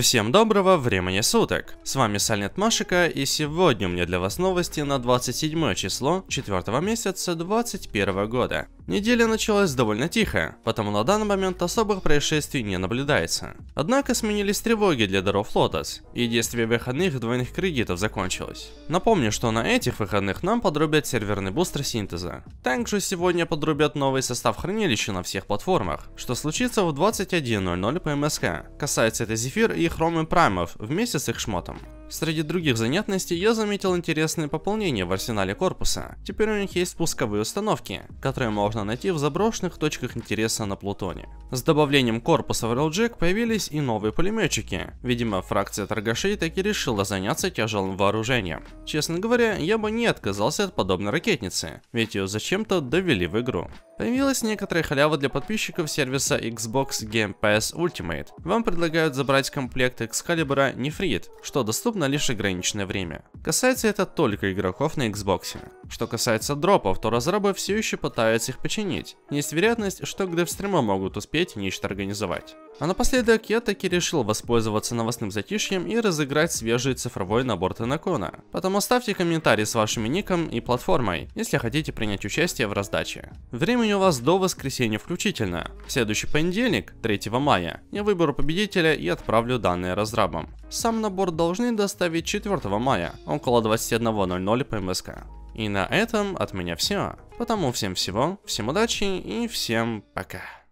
Всем доброго времени суток! С вами Сальнет Машика и сегодня у меня для вас новости на 27 число 4 месяца 2021 года. Неделя началась довольно тихо, потому на данный момент особых происшествий не наблюдается. Однако сменились тревоги для даров Лотос, и действие выходных двойных кредитов закончилось. Напомню, что на этих выходных нам подрубят серверный бустер синтеза. Также сегодня подрубят новый состав хранилища на всех платформах, что случится в 21.00 по МСК. Касается это Зефир и Chrome и Primov вместе с их шмотом. Среди других занятностей я заметил интересные пополнения в арсенале корпуса. Теперь у них есть пусковые установки, которые можно найти в заброшенных точках интереса на Плутоне. С добавлением корпуса в Railjack появились и новые пулеметчики. Видимо, фракция торгашей таки решила заняться тяжелым вооружением. Честно говоря, я бы не отказался от подобной ракетницы, ведь ее зачем-то довели в игру. Появилась некоторая халява для подписчиков сервиса Xbox Game Pass Ultimate. Вам предлагают забрать комплект Excalibur Нефрит, что доступно доступно лишь ограниченное время. Касается это только игроков на Xbox. Что касается дропов, то разрабы все еще пытаются их починить. Есть вероятность, что к девстриму могут успеть нечто организовать. А напоследок я таки решил воспользоваться новостным затишьем и разыграть свежий цифровой набор Тенакона. Поэтому ставьте комментарий с вашим ником и платформой, если хотите принять участие в раздаче. Времени у вас до воскресенья включительно. В следующий понедельник, 3 мая, я выберу победителя и отправлю данные разрабам. Сам набор должны доставить 4 мая, около 21.00 по МСК. И на этом от меня все. Потому всем всего, всем удачи и всем пока.